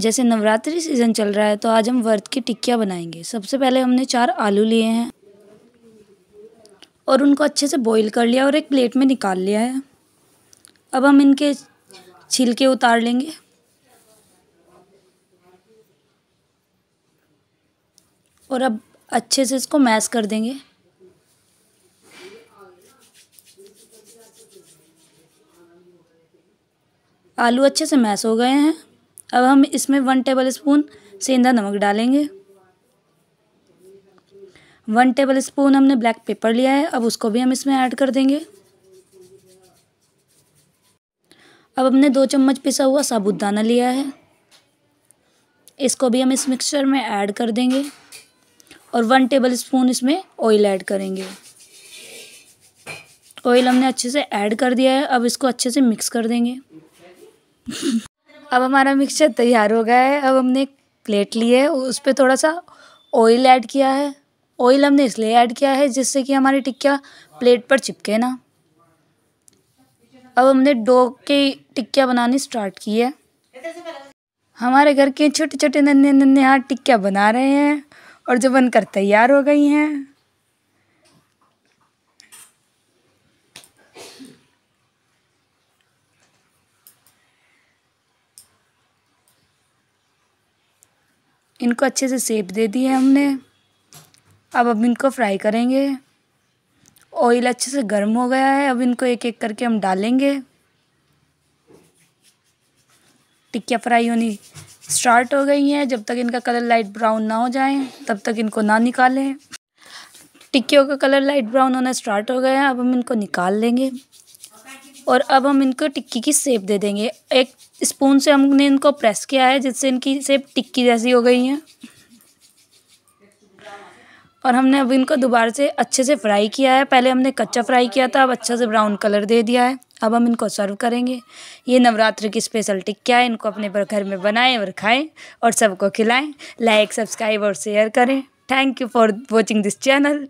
जैसे नवरात्रि सीज़न चल रहा है तो आज हम व्रत की टिक्कियाँ बनाएंगे सबसे पहले हमने चार आलू लिए हैं और उनको अच्छे से बॉईल कर लिया और एक प्लेट में निकाल लिया है अब हम इनके छिलके उतार लेंगे और अब अच्छे से इसको मैश कर देंगे आलू अच्छे से मैश हो गए हैं अब हम इसमें वन टेबल स्पून सेंधा नमक डालेंगे वन टेबल स्पून हमने ब्लैक पेपर लिया है अब उसको भी हम इसमें ऐड कर देंगे अब हमने दो चम्मच पिसा हुआ साबुत दाना लिया है इसको भी हम इस मिक्सचर में ऐड कर देंगे और वन टेबल स्पून इसमें ऑयल ऐड करेंगे ऑयल हमने अच्छे से ऐड कर दिया है अब इसको अच्छे से मिक्स कर देंगे अब हमारा मिक्सचर तैयार हो गया है अब हमने प्लेट ली है उस पर थोड़ा सा ऑयल ऐड किया है ऑयल हमने इसलिए ऐड किया है जिससे कि हमारी टिक्किया प्लेट पर चिपके ना अब हमने डो की टिक्किया बनानी स्टार्ट की है हमारे घर के छोटे छोटे नन्हे नन्हे हाथ टिक्किया बना रहे हैं और जो बनकर तैयार हो गई हैं इनको अच्छे से सेप दे दी है हमने अब अब इनको फ्राई करेंगे ऑयल अच्छे से गर्म हो गया है अब इनको एक एक करके हम डालेंगे टिक्किया फ्राई होनी स्टार्ट हो गई हैं जब तक इनका कलर लाइट ब्राउन ना हो जाए तब तक इनको ना निकालें टिक्कियों का कलर लाइट ब्राउन होना स्टार्ट हो गया है अब हम इनको निकाल लेंगे और अब हम इनको टिक्की की सेप दे देंगे एक स्पून से हमने इनको प्रेस किया है जिससे इनकी सेप टिक्की जैसी हो गई है और हमने अब इनको दोबारा से अच्छे से फ्राई किया है पहले हमने कच्चा फ्राई किया था अब अच्छा से ब्राउन कलर दे दिया है अब हम इनको सर्व करेंगे ये नवरात्र की स्पेशल टिक्किया है इनको अपने घर में बनाएं और खाएं और सबको खिलाएं लाइक सब्सक्राइब और शेयर करें thank you for watching this channel